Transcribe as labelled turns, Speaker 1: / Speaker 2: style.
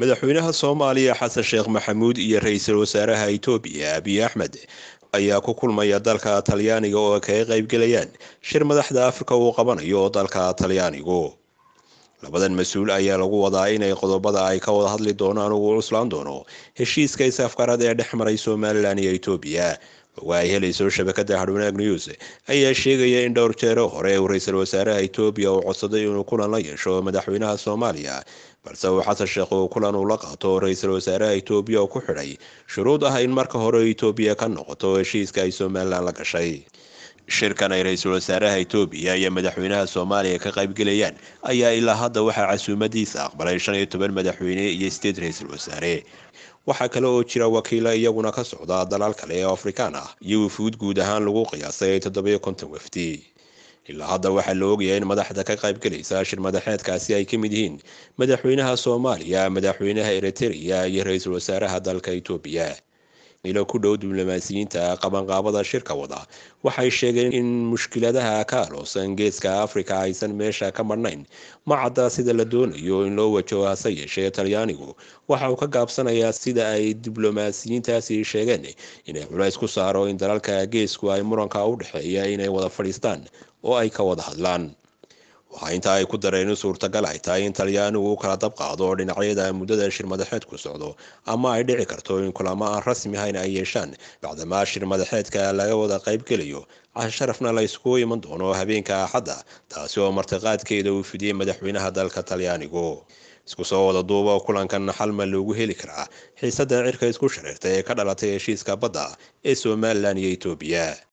Speaker 1: madaxweynaha soomaaliya xasan sheekh maxamuud iyo ra-iisul wasaaraha itoobiya abiy axmed ayaa ku kulmaya dalka talyaaniga oo ay kaga qeyb shir madaxda afrika uu qabanayo dalka talyaanigu labadan mas-uul ayaa lagu wadaa inay qodobada ay ka wada hadli doonaan ugu cuslaan doono heshiiska is isafkarada ee dhex maray somalilan iyo etoobiya oga ay helayso shabakada hadwanaag news ayaa sheegaya in dhowr jeero hore uu ra-iisul wasaaraha etoobiya uu codsaday inuu kulan la yeesho madaxweynaha soomaaliya balse uu xasan sheekh uu kulan uu la qaato ra-iisul wasaaraha etoobiya oo ku xidhay shuruud ah in marka hore etoobiya ka noqoto heshiiska ay somalilan la gashay shirkan ay ra-iisul wasaaraha etoobiya iyo madaxweynaha soomaaliya ka qaybgelayaan ayaa ilaa hadda waxaa casuumadiisa aqbalay shan iyo toban madaxweyne iyo sideed ra-iisul wasaare waxaa kale oo jira wakiilo iyaguna ka socda dalaal kale ee afrikaan ah iyo wafuud guud ahaan lagu qiyaasay toddobiyo konton wafdi ilaa hadda waxaa la ogayaa in madaxda ka qaybgelaysa shir madaxeedkaasi ay ka mid yihiin madaxweynaha soomaaliya madaxweynaha eritrea iyo ra-iisul wasaaraha dalka etoobiya ilo ku dhow diblomaasiyiinta qabanqaabada shirka wada waxay sheegeen in mushkiladaha ka aloosan geeska afrika aysan meesha ka marnayn macadda sida la doonayo in loo wajaho hase yeeshee talyaanigu waxa uu ka gaabsanayaa sida ay diblomaasiyiintaasi sheegeen inay culays ku saaro in dalalka geesku ay muranka u dhexeeya inay wada fadhiistaan oo ay ka wada hadlaan waxaa intaa ay ku dareen in suurtagal ay tahay in talyaanigu u kala dab qaado oo dhinacyada muddada shir madaxeedku socdo ama ay dhici karto in kulamo aan rasmi ahayn ay yeeshaan bacdamaa shir madaxeedka laga wada qaybgelayo cashi laysku iman doono habeenka axadda taasi oo martiqaadkeeda uu fidiyey madaxweynaha dalka talyaanigu isku soo wada duuba kulankan xalma loogu heli karaa xiisadda cirka isku shareerta ee ka dhalatay heshiiska badda ee somalilan iyo etoobiya